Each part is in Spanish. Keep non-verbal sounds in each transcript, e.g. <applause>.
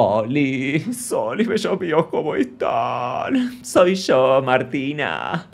Oli, Soli, bello bellos ¿cómo están? Soy yo, Martina.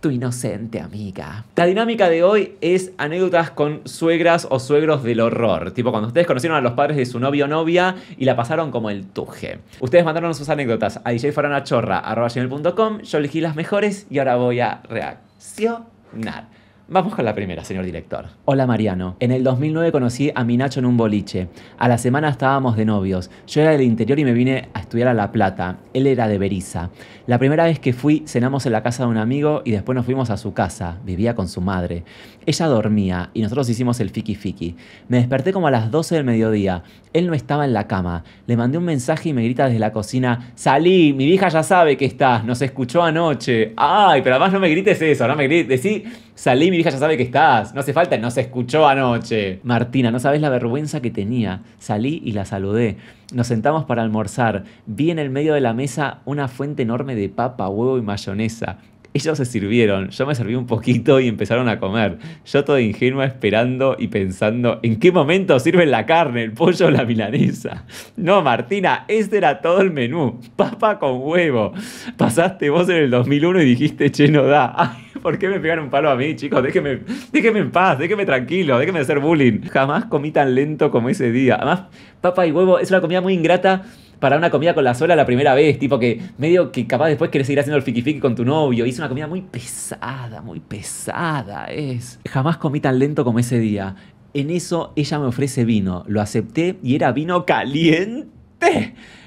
Tu inocente amiga. La dinámica de hoy es anécdotas con suegras o suegros del horror. Tipo cuando ustedes conocieron a los padres de su novio o novia y la pasaron como el tuje. Ustedes mandaron sus anécdotas a djfaranachorra.com. Yo elegí las mejores y ahora voy a reaccionar. Vamos con la primera, señor director. Hola Mariano. En el 2009 conocí a mi Nacho en un boliche. A la semana estábamos de novios. Yo era del interior y me vine a estudiar a La Plata. Él era de Beriza. La primera vez que fui, cenamos en la casa de un amigo y después nos fuimos a su casa. Vivía con su madre. Ella dormía y nosotros hicimos el fiki fiki. Me desperté como a las 12 del mediodía. Él no estaba en la cama. Le mandé un mensaje y me grita desde la cocina: Salí, mi vieja ya sabe que estás. Nos escuchó anoche. Ay, pero además no me grites eso, no me grites. Decí, salí, mi ya sabe que estás. No hace falta, no se escuchó anoche. Martina, no sabes la vergüenza que tenía. Salí y la saludé. Nos sentamos para almorzar. Vi en el medio de la mesa una fuente enorme de papa, huevo y mayonesa. Ellos se sirvieron, yo me serví un poquito y empezaron a comer. Yo todo ingenua esperando y pensando, ¿en qué momento sirven la carne, el pollo o la milanesa? No, Martina, ese era todo el menú. Papa con huevo. Pasaste vos en el 2001 y dijiste, che, no da. Ay. ¿Por qué me pegaron un palo a mí, chicos? Déjenme, en paz, déjeme tranquilo, déjeme hacer bullying. Jamás comí tan lento como ese día. Además, papa y huevo es una comida muy ingrata para una comida con la sola la primera vez, tipo que medio que capaz después quieres seguir haciendo el fiki fiki con tu novio. Hice una comida muy pesada, muy pesada es. Jamás comí tan lento como ese día. En eso ella me ofrece vino, lo acepté y era vino caliente.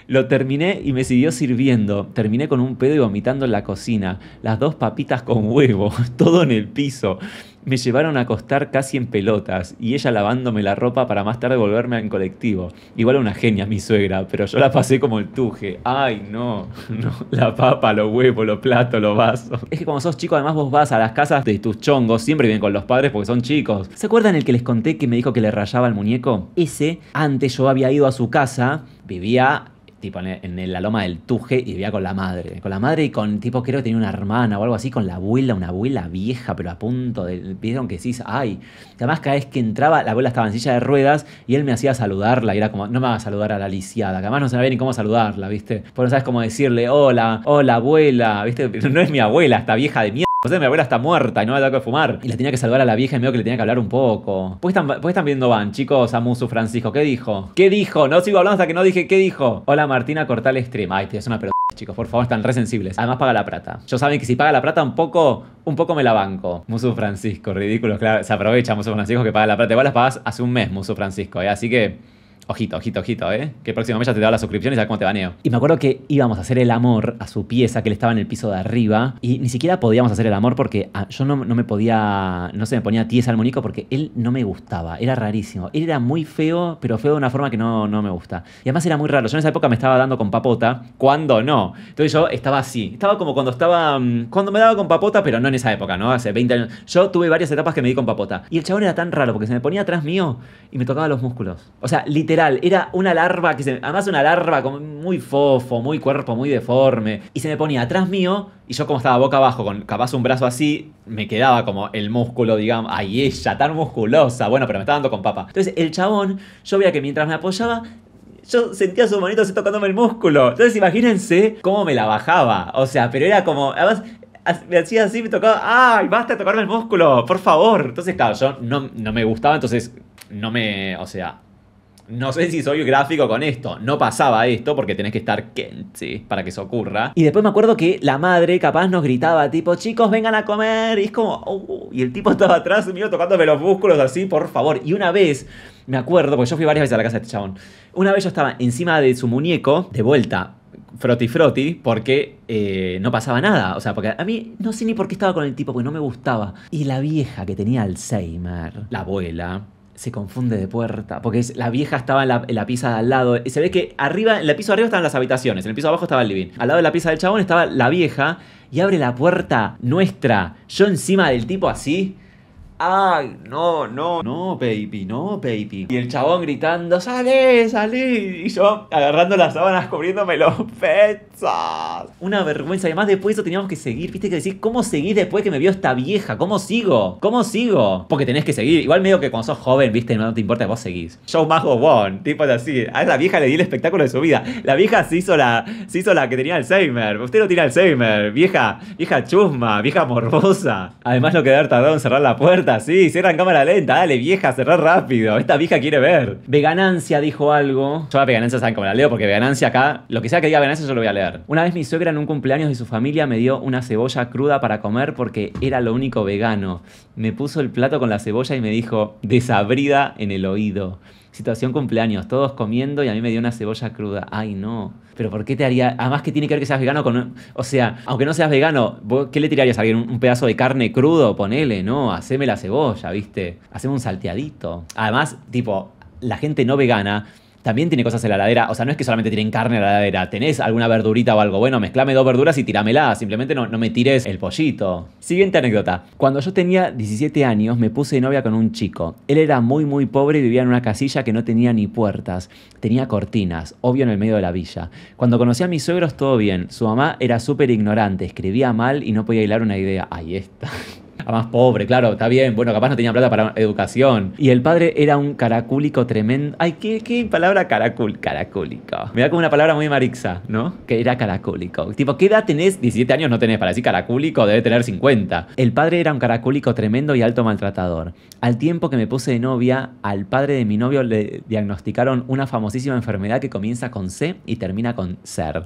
Lo terminé y me siguió sirviendo. Terminé con un pedo y vomitando en la cocina. Las dos papitas con huevo, <laughs> todo en el piso. Me llevaron a acostar casi en pelotas y ella lavándome la ropa para más tarde volverme en colectivo. Igual una genia mi suegra, pero yo la pasé como el tuje. Ay, no, <laughs> no. La papa, los huevos, los platos, los vasos. Es que cuando sos chico, además vos vas a las casas de tus chongos, siempre vienen con los padres porque son chicos. ¿Se acuerdan el que les conté que me dijo que le rayaba el muñeco? Ese, antes yo había ido a su casa, vivía tipo en, la loma del Tuje y vivía con la madre. Con la madre y con, tipo, creo que tenía una hermana o algo así, con la abuela, una abuela vieja, pero a punto de. Vieron que sí, ay. Además, cada vez que entraba, la abuela estaba en silla de ruedas y él me hacía saludarla y era como, no me va a saludar a la lisiada, que además no sabía ni cómo saludarla, ¿viste? por pues no sabes cómo decirle, hola, hola abuela, ¿viste? No es mi abuela, esta vieja de mierda o mi abuela está muerta y no me dado que fumar. Y le tenía que salvar a la vieja y medio que le tenía que hablar un poco. ¿Por pues qué están, pues están viendo Van, chicos? A musu Francisco, ¿qué dijo? ¿Qué dijo? No sigo hablando hasta que no dije qué dijo. Hola Martina, corta el stream. Ay, tío, es una pregunta. Chicos, por favor, están re sensibles. Además paga la plata. Yo saben que si paga la plata un poco, un poco me la banco. Musu Francisco, ridículo, claro. Se aprovecha Musu Francisco que paga la plata. Igual las pagas hace un mes, Musu Francisco, ¿eh? Así que Ojito, ojito, ojito, ¿eh? Que el próximo mes ya te da la suscripción y ya cómo te baneo. Y me acuerdo que íbamos a hacer el amor a su pieza, que él estaba en el piso de arriba, y ni siquiera podíamos hacer el amor porque ah, yo no, me podía, no se me ponía tiesa al muñeco porque él no me gustaba, era rarísimo. Él era muy feo, pero feo de una forma que no, no me gusta. Y además era muy raro, yo en esa época me estaba dando con papota, cuando no. Entonces yo estaba así, estaba como cuando estaba, mm, cuando me daba con papota, pero no en esa época, ¿no? Hace 20 años. Yo tuve varias etapas que me di con papota. Y el chabón era tan raro porque se me ponía atrás mío y me tocaba los músculos. O sea, literalmente era una larva que además una larva como muy fofo, muy cuerpo, muy deforme, y se me ponía atrás mío y yo como estaba boca abajo con capaz un brazo así, me quedaba como el músculo, digamos, ay ella tan musculosa, bueno, pero me estaba dando con papa. Entonces el chabón, yo veía que mientras me apoyaba yo sentía sus manitos tocándome el músculo. Entonces imagínense cómo me la bajaba. O sea, pero era como. Además, me hacía así, me tocaba. ¡Ay, basta de tocarme el músculo! ¡Por favor! Entonces, claro, yo no, no me gustaba, entonces no me. O sea, no sé si soy gráfico con esto, no pasaba esto porque tenés que estar sí, para que eso ocurra. Y después me acuerdo que la madre capaz nos gritaba tipo, chicos, vengan a comer. Y es como, oh", y el tipo estaba atrás mío tocándome los músculos así, por favor. Y una vez, me acuerdo, porque yo fui varias veces a la casa de este chabón, una vez yo estaba encima de su muñeco, de vuelta, froti froti porque eh, no pasaba nada. O sea, porque a mí no sé ni por qué estaba con el tipo, porque no me gustaba. Y la vieja que tenía Alzheimer, la abuela, se confunde de puerta, porque es, la vieja estaba en la, pieza de al lado, y se ve que arriba, en el piso de arriba estaban las habitaciones, en el piso de abajo estaba el living, al lado de la pieza del chabón estaba la vieja, y abre la puerta nuestra, yo encima del tipo así, ¡Ay, no, no! No, baby, no, baby. Y el chabón gritando, ¡sale, sale! Y yo agarrando las sábanas, cubriéndome los <laughs> pet. Una vergüenza. Además, después eso teníamos que seguir. Viste que decir, ¿cómo seguís después que me vio esta vieja? ¿Cómo sigo? ¿Cómo sigo? Porque tenés que seguir. Igual medio que cuando sos joven, viste, no te importa, vos seguís. Show más one Tipo de así. A esa vieja le di el espectáculo de su vida. La vieja se hizo la, se hizo la que tenía Alzheimer. Usted no tiene Alzheimer. Vieja, vieja chusma, vieja morbosa. Además, lo que haber tardado en cerrar la puerta. Sí, cierra en cámara lenta. Dale, vieja, cerrar rápido. Esta vieja quiere ver. Veganancia dijo algo. Yo a Veganancia saben cómo la leo, porque Veganancia acá, lo que sea que diga Veganancia, yo lo voy a leer. Una vez mi suegra en un cumpleaños de su familia me dio una cebolla cruda para comer porque era lo único vegano. Me puso el plato con la cebolla y me dijo, desabrida en el oído. Situación cumpleaños, todos comiendo y a mí me dio una cebolla cruda. Ay, no. Pero ¿por qué te haría? Además que tiene que ver que seas vegano con... O sea, aunque no seas vegano, ¿qué le tirarías a alguien? ¿Un pedazo de carne crudo? Ponele, ¿no? Haceme la cebolla, ¿viste? Haceme un salteadito. Además, tipo, la gente no vegana también tiene cosas en la ladera. O sea, no es que solamente tienen carne en la ladera. Tenés alguna verdurita o algo. Bueno, mezclame dos verduras y tirámela. Simplemente no, no me tires el pollito. Siguiente anécdota. Cuando yo tenía 17 años, me puse de novia con un chico. Él era muy, muy pobre y vivía en una casilla que no tenía ni puertas. Tenía cortinas, obvio en el medio de la villa. Cuando conocí a mis suegros, todo bien. Su mamá era súper ignorante, escribía mal y no podía hilar una idea. Ahí está a más pobre, claro, está bien, bueno, capaz no tenía plata para educación. Y el padre era un caracúlico tremendo. Ay, qué, palabra caracul, caracúlico. Me da como una palabra muy marixa, ¿no? Que era caracúlico. Tipo, ¿qué edad tenés? 17 años no tenés para decir caracúlico, debe tener 50. El padre era un caracúlico tremendo y alto maltratador. Al tiempo que me puse de novia, al padre de mi novio le diagnosticaron una famosísima enfermedad que comienza con C y termina con ser.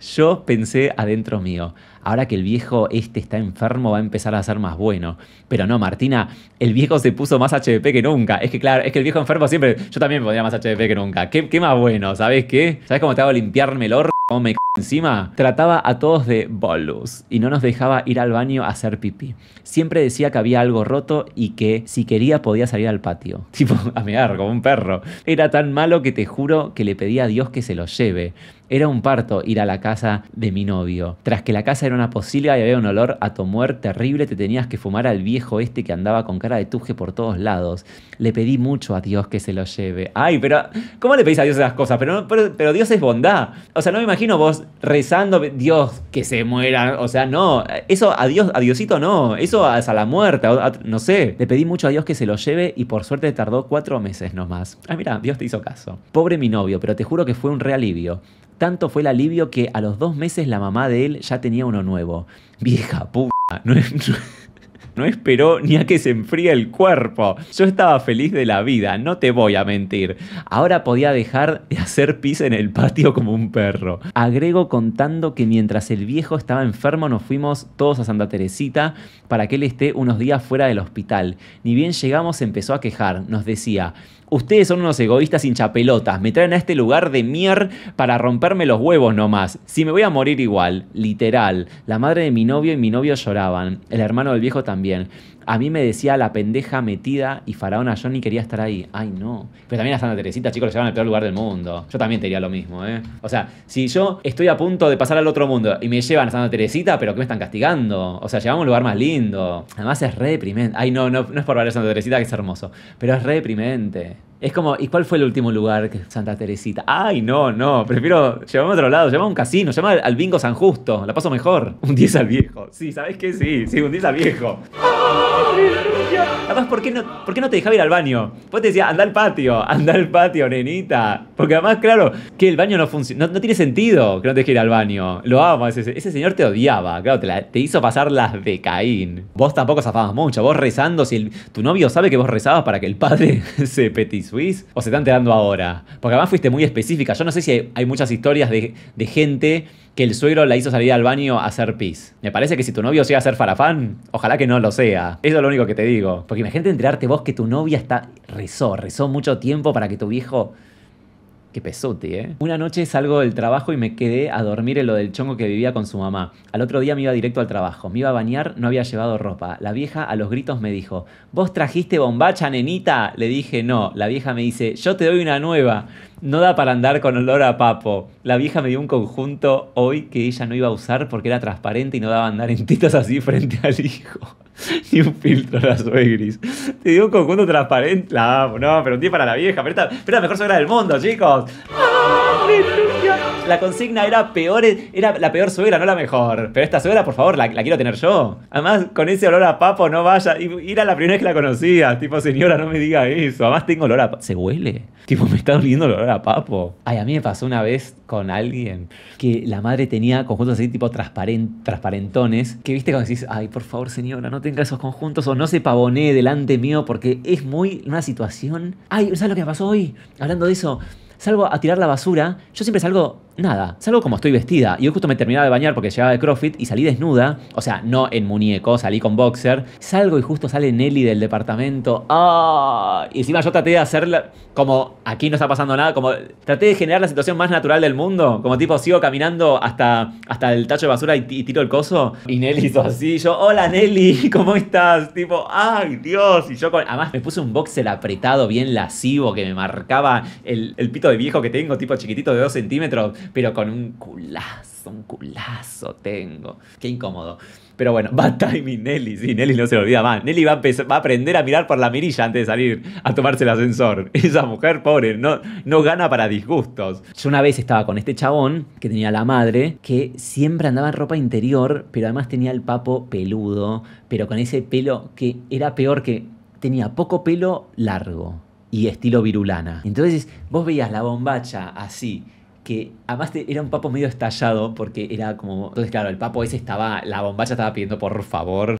Yo pensé adentro mío, ahora que el viejo este está enfermo va a empezar a ser más bueno. Pero no, Martina, el viejo se puso más HDP que nunca. Es que claro, es que el viejo enfermo siempre, yo también me pondría más HDP que nunca. ¿Qué, más bueno? ¿Sabes qué? ¿Sabes cómo te hago limpiarme el orto? ¿Cómo me Encima, trataba a todos de bolus y no nos dejaba ir al baño a hacer pipí. Siempre decía que había algo roto y que si quería podía salir al patio. <laughs> Tipo, a mear como un perro. Era tan malo que te juro que le pedía a Dios que se lo lleve. Era un parto ir a la casa de mi novio. Tras que la casa era una posilga y había un olor a tu muerte terrible, te tenías que fumar al viejo este que andaba con cara de tuje por todos lados. Le pedí mucho a Dios que se lo lleve. Ay, pero ¿cómo le pedís a Dios esas cosas? Pero, pero, Dios es bondad. O sea, no me imagino vos rezando, Dios, que se muera. O sea, no. Eso a Dios, a Diosito no. Eso a, la muerte, no sé. Le pedí mucho a Dios que se lo lleve y por suerte tardó cuatro meses nomás. Ay, ah, mira, Dios te hizo caso. Pobre mi novio, pero te juro que fue un realivio. alivio. Tanto fue el alivio que a los dos meses la mamá de él ya tenía uno nuevo. Vieja puta. No, <laughs> no esperó ni a que se enfríe el cuerpo. Yo estaba feliz de la vida, no te voy a mentir. Ahora podía dejar de hacer pis en el patio como un perro. Agrego contando que mientras el viejo estaba enfermo nos fuimos todos a Santa Teresita para que él esté unos días fuera del hospital. Ni bien llegamos empezó a quejar, nos decía, Ustedes son unos egoístas hinchapelotas. Me traen a este lugar de mier para romperme los huevos nomás. Si me voy a morir igual, literal. La madre de mi novio y mi novio lloraban. El hermano del viejo también. A mí me decía la pendeja metida y Faraona yo ni quería estar ahí. Ay, no. Pero también a Santa Teresita, chicos, lo llevan al peor lugar del mundo. Yo también te diría lo mismo, ¿eh? O sea, si yo estoy a punto de pasar al otro mundo y me llevan a Santa Teresita, ¿pero qué me están castigando? O sea, llevamos un lugar más lindo. Además es re deprimente. Ay, no, no, es por hablar a Santa Teresita, que es hermoso. Pero es re deprimente. Es como, ¿y cuál fue el último lugar que Santa Teresita? Ay, no, no, prefiero llevarme a otro lado, llévame a un casino, llama al bingo San Justo, la paso mejor. <laughs> Un 10 al viejo. Sí, ¿sabes qué? Sí, sí, un 10 al viejo. Además, ¿por qué, no, ¿por qué no te dejaba ir al baño? Vos pues te decía, anda al patio, <laughs> anda al patio, nenita. Porque además, claro, que el baño no funciona, no, tiene sentido que no te dejes ir al baño. Lo amo, ese, ese señor te odiaba, claro, te, hizo pasar las de Caín. Vos tampoco zafabas mucho, vos rezando, si tu novio sabe que vos rezabas para que el padre <laughs> se petice ¿O se están enterando ahora? Porque además fuiste muy específica. Yo no sé si hay, muchas historias de, gente que el suegro la hizo salir al baño a hacer pis. Me parece que si tu novio sigue a ser farafán, ojalá que no lo sea. Eso es lo único que te digo. Porque imagínate enterarte vos que tu novia está rezó, rezó mucho tiempo para que tu viejo Qué pesote, ¿eh? Una noche salgo del trabajo y me quedé a dormir en lo del chongo que vivía con su mamá. Al otro día me iba directo al trabajo. Me iba a bañar, no había llevado ropa. La vieja a los gritos me dijo, ¿vos trajiste bombacha, nenita? Le dije, no. La vieja me dice, yo te doy una nueva. No da para andar con olor a papo. La vieja me dio un conjunto hoy que ella no iba a usar porque era transparente y no daba andar en titos así frente al hijo. <laughs> Ni un filtro, la suegris. Te digo un conjunto transparente. La amo, no, pero un día para la vieja. Pero esta, la mejor suegra del mundo, chicos la consigna era peor, era la peor suegra, no la mejor. Pero esta suegra, por favor, la, quiero tener yo. Además, con ese olor a papo no vaya. Y era la primera vez que la conocía. Tipo, señora, no me diga eso. Además, tengo olor a papo. ¿Se huele? Tipo, me está oliendo el olor a papo. Ay, a mí me pasó una vez con alguien que la madre tenía conjuntos así, tipo transparentones. Que viste cuando decís, ay, por favor, señora, no tenga esos conjuntos o no se pavonee delante mío porque es muy una situación. Ay, ¿sabes lo que me pasó hoy? Hablando de eso salgo a tirar la basura, yo siempre salgo nada, salgo como estoy vestida. Y hoy justo me terminaba de bañar porque llegaba de CrossFit y salí desnuda. O sea, no en muñeco, salí con boxer. Salgo y justo sale Nelly del departamento. ¡Ah! Y encima yo traté de hacerla como aquí no está pasando nada, como traté de generar la situación más natural del mundo. Como tipo, sigo caminando hasta, hasta el tacho de basura y, tiro el coso. Y Nelly hizo así. Yo, hola Nelly, <laughs> ¿cómo estás? Tipo, ¡ay Dios! Y yo con... Además me puse un boxer apretado, bien lascivo, que me marcaba el, el pito de viejo que tengo, tipo chiquitito de 2 centímetros pero con un culazo, un culazo tengo. Qué incómodo. Pero bueno, <laughs> bad timing Nelly, sí, Nelly no se lo olvida más. Nelly va a, aprender a mirar por la mirilla antes de salir a tomarse el ascensor. <laughs> Esa mujer, pobre, no, no gana para disgustos. Yo una vez estaba con este chabón, que tenía la madre, que siempre andaba en ropa interior, pero además tenía el papo peludo, pero con ese pelo que era peor que tenía poco pelo largo y estilo virulana. Entonces vos veías la bombacha así, que además era un papo medio estallado porque era como... Entonces, claro, el papo ese estaba, la bombacha estaba pidiendo por favor.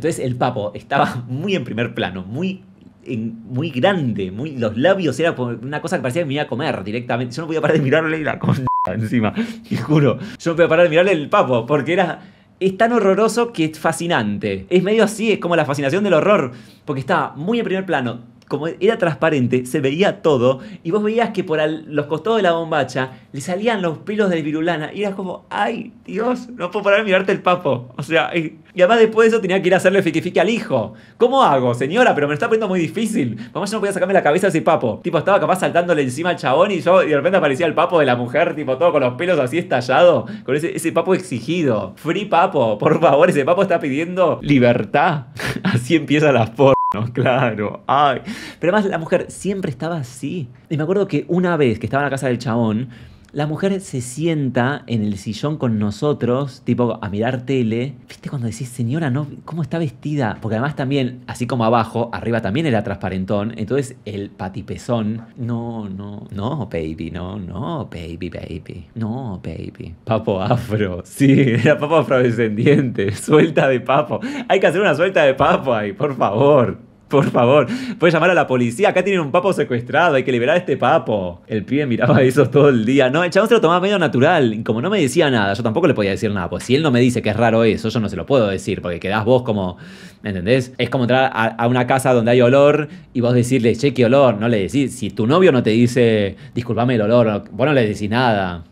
Entonces el papo estaba <laughs> muy en primer plano, muy, en, muy grande, muy, los labios era una cosa que parecía que me iba a comer directamente. Yo no podía parar de mirarle y la con <laughs> encima, te juro. Yo no podía parar de mirarle el papo porque era... Es tan horroroso que es fascinante. Es medio así, es como la fascinación del horror, porque estaba muy en primer plano, como era transparente, se veía todo, y vos veías que por los costados de la bombacha le salían los pelos del virulana, y eras como, ay, Dios, no puedo parar de mirarte el papo. O sea, y, además después de eso tenía que ir a hacerle fiquifique al hijo. ¿Cómo hago, señora? Pero me lo está poniendo muy difícil. vamos yo no podía sacarme la cabeza de ese papo. Tipo, estaba capaz saltándole encima al chabón y yo, y de repente aparecía el papo de la mujer, tipo, todo con los pelos así estallado, con ese, ese papo exigido. Free papo, por favor, ese papo está pidiendo libertad. <laughs> así empieza la forma. <laughs> claro. Ay. Pero además la mujer siempre estaba así. Y me acuerdo que una vez que estaba en la casa del chabón, la mujer se sienta en el sillón con nosotros, tipo a mirar tele. ¿Viste cuando decís, señora, no, cómo está vestida? Porque además también, así como abajo, arriba también era transparentón. Entonces el patipezón, no, no, no, baby, no, no, baby, baby, no, baby. Papo afro, sí, <laughs> era papo afrodescendiente, suelta de papo. Hay que hacer una suelta de papo ahí, por favor. Por favor, puedes llamar a la policía. Acá tienen un papo secuestrado, hay que liberar a este papo. El pibe miraba <laughs> eso todo el día. No, el chabón se lo tomaba medio natural. Y como no me decía nada, yo tampoco le podía decir nada. Pues si él no me dice que es raro eso, yo no se lo puedo decir, porque quedás vos como. ¿Me entendés? Es como entrar a, una casa donde hay olor y vos decirle, che, qué olor. No le decís. Si tu novio no te dice, disculpame el olor, vos no le decís nada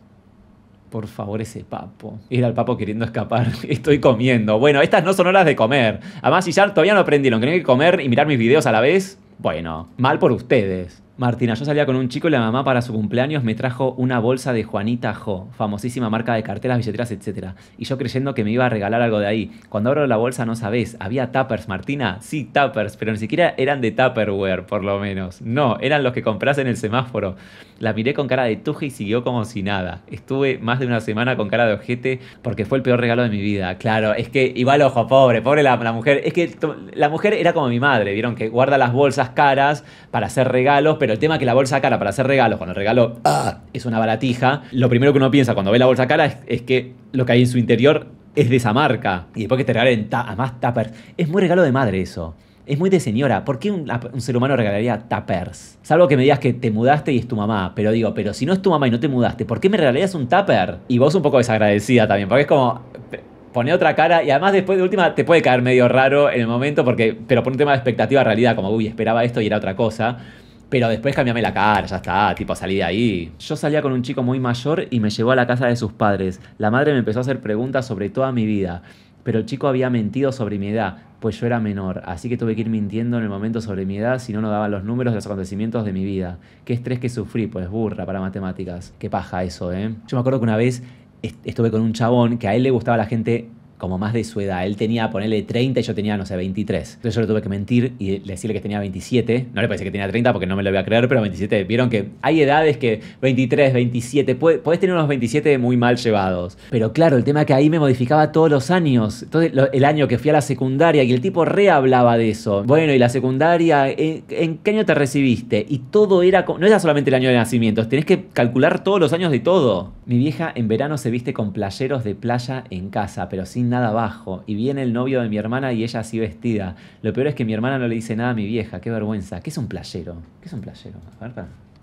por favor, ese papo. Era el papo queriendo escapar. <laughs> Estoy comiendo. Bueno, estas no son horas de comer. Además, si ya todavía no aprendieron que no que comer y mirar mis videos a la vez, bueno, mal por ustedes. Martina, yo salía con un chico y la mamá para su cumpleaños me trajo una bolsa de Juanita Jo, famosísima marca de carteras, billeteras, etc. Y yo creyendo que me iba a regalar algo de ahí. Cuando abro la bolsa no sabes, había tappers, Martina. Sí, tappers, pero ni siquiera eran de Tupperware, por lo menos. No, eran los que compras en el semáforo. La miré con cara de tuje y siguió como si nada. Estuve más de una semana con cara de ojete porque fue el peor regalo de mi vida. Claro, es que igual ojo, pobre, pobre la, la mujer. Es que la mujer era como mi madre, vieron que guarda las bolsas caras para hacer regalos, pero el tema que la bolsa cara para hacer regalos, cuando el regalo ah. es una baratija, lo primero que uno piensa cuando ve la bolsa cara es, que lo que hay en su interior es de esa marca. Y después que te regalen además tuppers. Es muy regalo de madre eso. Es muy de señora. ¿Por qué un, ser humano regalaría tuppers? Salvo que me digas que te mudaste y es tu mamá. Pero digo, pero si no es tu mamá y no te mudaste, ¿por qué me regalarías un tupper? Y vos un poco desagradecida también, porque es como pone otra cara y además después de última te puede caer medio raro en el momento porque pero por un tema de expectativa realidad como uy esperaba esto y era otra cosa pero después cambiame la cara, ya está, tipo salí de ahí. Yo salía con un chico muy mayor y me llevó a la casa de sus padres. La madre me empezó a hacer preguntas sobre toda mi vida. Pero el chico había mentido sobre mi edad, pues yo era menor, así que tuve que ir mintiendo en el momento sobre mi edad si no no daban los números de los acontecimientos de mi vida. Qué estrés que sufrí, pues burra para matemáticas. Qué paja eso, ¿eh? Yo me acuerdo que una vez estuve con un chabón que a él le gustaba la gente como más de su edad. Él tenía, ponerle 30 y yo tenía, no sé, 23. Entonces yo le tuve que mentir y decirle que tenía 27. No le parece que tenía 30 porque no me lo voy a creer, pero 27. Vieron que hay edades que 23, 27, podés tener unos 27 muy mal llevados. Pero claro, el tema que ahí me modificaba todos los años. Entonces el año que fui a la secundaria y el tipo re hablaba de eso. Bueno, y la secundaria, ¿en, en qué año te recibiste? Y todo era, no era solamente el año de nacimiento, tenés que calcular todos los años de todo. Mi vieja en verano se viste con playeros de playa en casa, pero sin nada abajo. Y viene el novio de mi hermana y ella así vestida. Lo peor es que mi hermana no le dice nada a mi vieja. Qué vergüenza. ¿Qué es un playero? ¿Qué es un playero?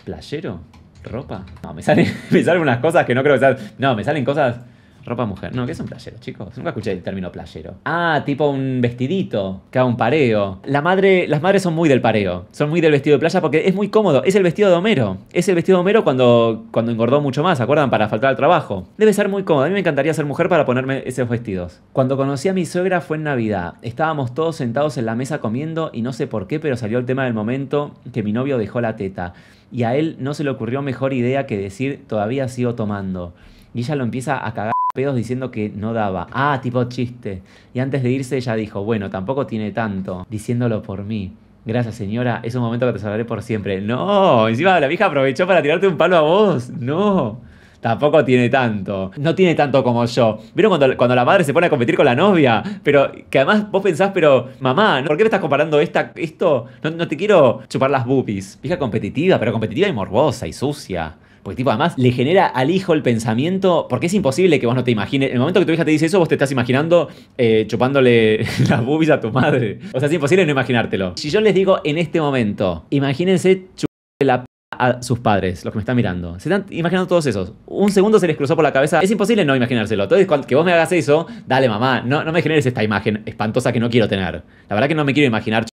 ¿Playero? ¿Ropa? No, me salen, <laughs> me salen unas cosas que no creo que sean. No, me salen cosas Ropa mujer. No, ¿qué es un playero, chicos? Nunca escuché el término playero. Ah, tipo un vestidito. Que un pareo. La madre, las madres son muy del pareo. Son muy del vestido de playa porque es muy cómodo. Es el vestido de Homero. Es el vestido de Homero cuando, cuando engordó mucho más, acuerdan? Para faltar al trabajo. Debe ser muy cómodo. A mí me encantaría ser mujer para ponerme esos vestidos. Cuando conocí a mi suegra fue en Navidad. Estábamos todos sentados en la mesa comiendo y no sé por qué, pero salió el tema del momento que mi novio dejó la teta. Y a él no se le ocurrió mejor idea que decir todavía sigo tomando. Y ella lo empieza a cagar pedos diciendo que no daba. Ah, tipo chiste. Y antes de irse ella dijo, bueno, tampoco tiene tanto, diciéndolo por mí. Gracias, señora. Es un momento que te salvaré por siempre. No, encima la vieja aprovechó para tirarte un palo a vos. No. Tampoco tiene tanto. No tiene tanto como yo. ¿Vieron cuando, cuando la madre se pone a competir con la novia? Pero que además vos pensás, pero mamá, ¿por qué me estás comparando esta, esto? No, te quiero chupar las boobies. Vieja competitiva, pero competitiva y morbosa y sucia. Porque tipo, además le genera al hijo el pensamiento, porque es imposible que vos no te imagines. En El momento que tu hija te dice eso, vos te estás imaginando eh, chupándole <laughs> las boobies a tu madre. O sea, es imposible no imaginártelo. Si yo les digo en este momento, imagínense chupándole la p a sus padres, los que me están mirando. Se están imaginando todos esos. Un segundo se les cruzó por la cabeza. Es imposible no imaginárselo. Entonces, cuando, que vos me hagas eso, dale mamá, no, no me generes esta imagen espantosa que no quiero tener. La verdad que no me quiero imaginar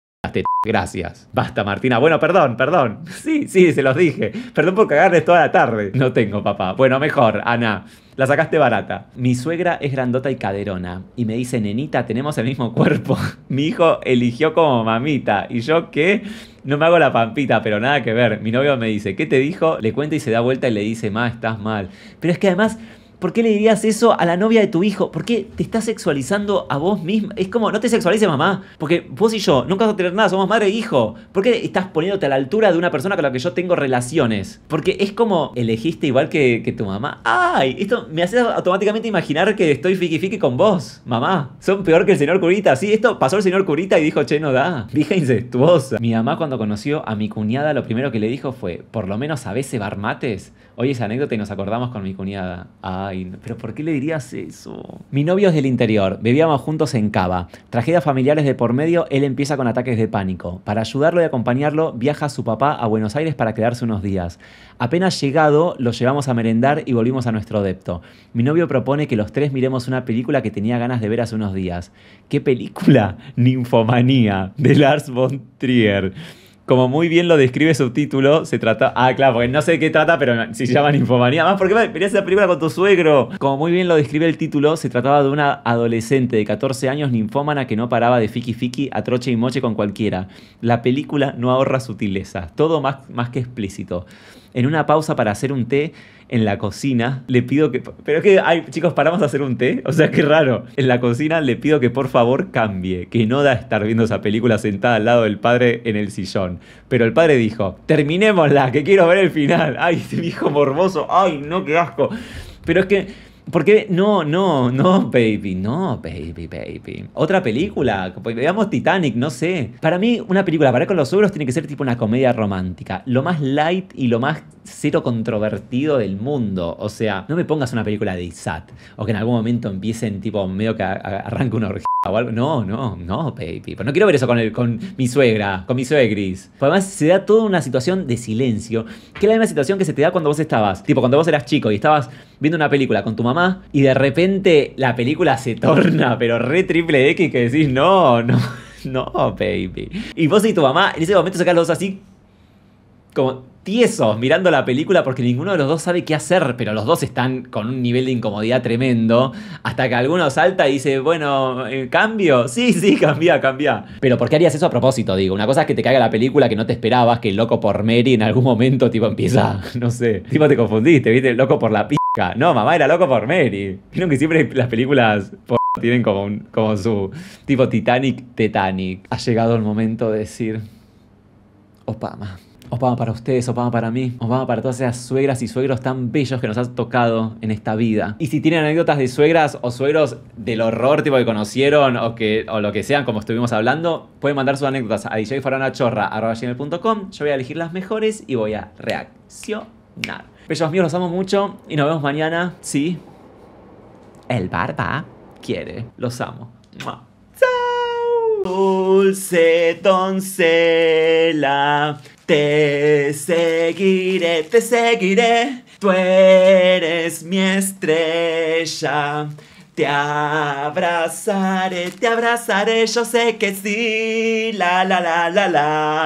gracias. Basta, Martina. Bueno, perdón, perdón. <laughs> Sí, sí, se los dije. Perdón por cagarles toda la tarde. No tengo, papá. Bueno, mejor, Ana. La sacaste barata. Mi suegra es grandota y caderona. Y me dice, nenita, tenemos el mismo cuerpo. <laughs> Mi hijo eligió como mamita. ¿Y yo qué? No me hago la pampita, pero nada que ver. Mi novio me dice, ¿qué te dijo? Le cuenta y se da vuelta y le dice, ma, estás mal. Pero es que además ¿Por qué le dirías eso a la novia de tu hijo? ¿Por qué te estás sexualizando a vos misma? Es como, no te sexualices, mamá. Porque vos y yo nunca vamos a tener nada, somos madre e hijo. ¿Por qué estás poniéndote a la altura de una persona con la que yo tengo relaciones? Porque es como, elegiste igual que, tu mamá. ¡Ay! Esto me hace automáticamente imaginar que estoy fiqui fiqui con vos, mamá. Son peor que el señor curita. Sí, esto pasó el señor curita y dijo, che, no da. Vieja incestuosa. Mi mamá, cuando conoció a mi cuñada, lo primero que le dijo fue, por lo menos a veces bar mates. Hoy esa anécdota y nos acordamos con mi cuñada pero ¿por qué le dirías eso? Mi novio es del interior, bebíamos juntos en Cava. Tragedias familiares de por medio, él empieza con ataques de pánico. Para ayudarlo y acompañarlo, viaja su papá a Buenos Aires para quedarse unos días. Apenas llegado, lo llevamos a merendar y volvimos a nuestro adepto Mi novio propone que los tres miremos una película que tenía ganas de ver hace unos días. ¿Qué película? <laughs> Ninfomanía, de Lars von Trier como muy bien lo describe su título, se trata. Ah, claro, porque no sé qué trata, pero si se llama Ninfomanía. Más porque verías la película con tu suegro. Como muy bien lo describe el título, se trataba de una adolescente de 14 años ninfómana que no paraba de fiki fiki atroche y moche con cualquiera. La película no ahorra sutileza, todo más, más que explícito en una pausa para hacer un té en la cocina, le pido que... Pero es que, ay, chicos, paramos a hacer un té. O sea, qué raro. En la cocina le pido que por favor cambie, que no da estar viendo esa película sentada al lado del padre en el sillón. Pero el padre dijo, terminémosla, que quiero ver el final. Ay, <laughs> ese viejo morboso. Ay, no, qué asco. Pero es que ¿Por qué? no, no, no, baby, no, baby, baby. Otra película, veamos Titanic, no sé. Para mí, una película para con los suegros tiene que ser tipo una comedia romántica. Lo más light y lo más cero controvertido del mundo. O sea, no me pongas una película de Isat o que en algún momento empiecen tipo medio que arranque una orgía o algo. No, no, no, baby. no quiero ver eso con, el, con mi suegra, con mi suegris. Porque además, se da toda una situación de silencio, que es la misma situación que se te da cuando vos estabas. Tipo, cuando vos eras chico y estabas viendo una película con tu mamá y de repente la película se torna, pero re triple X que decís, no, no, no, baby. Y vos y tu mamá en ese momento sacás los dos así, como tiesos mirando la película porque ninguno de los dos sabe qué hacer, pero los dos están con un nivel de incomodidad tremendo, hasta que alguno salta y dice, bueno, eh, cambio, sí, sí, cambia, cambia. Pero ¿por qué harías eso a propósito? Digo, una cosa es que te caiga la película que no te esperabas, que el loco por Mary en algún momento tipo empieza, <laughs> no sé, tipo te confundiste, viste, el loco por la p no, mamá era loco por Mary. Vieron que siempre las películas <laughs> tienen como, como su tipo Titanic, Titanic. Ha llegado el momento de decir Opama. Opama para ustedes, Opama para mí, Opama para todas esas suegras y suegros tan bellos que nos han tocado en esta vida. Y si tienen anécdotas de suegras o suegros del horror tipo que conocieron o, que, o lo que sean, como estuvimos hablando, pueden mandar sus anécdotas a djfaronachorra.com. Yo voy a elegir las mejores y voy a reaccionar. Bellos míos, los amo mucho y nos vemos mañana. Sí. El barba quiere. Los amo. ¡Chao! Dulce doncella, te seguiré, te seguiré. Tú eres mi estrella. Te abrazaré, te abrazaré, yo sé que sí. La, la, la, la, la.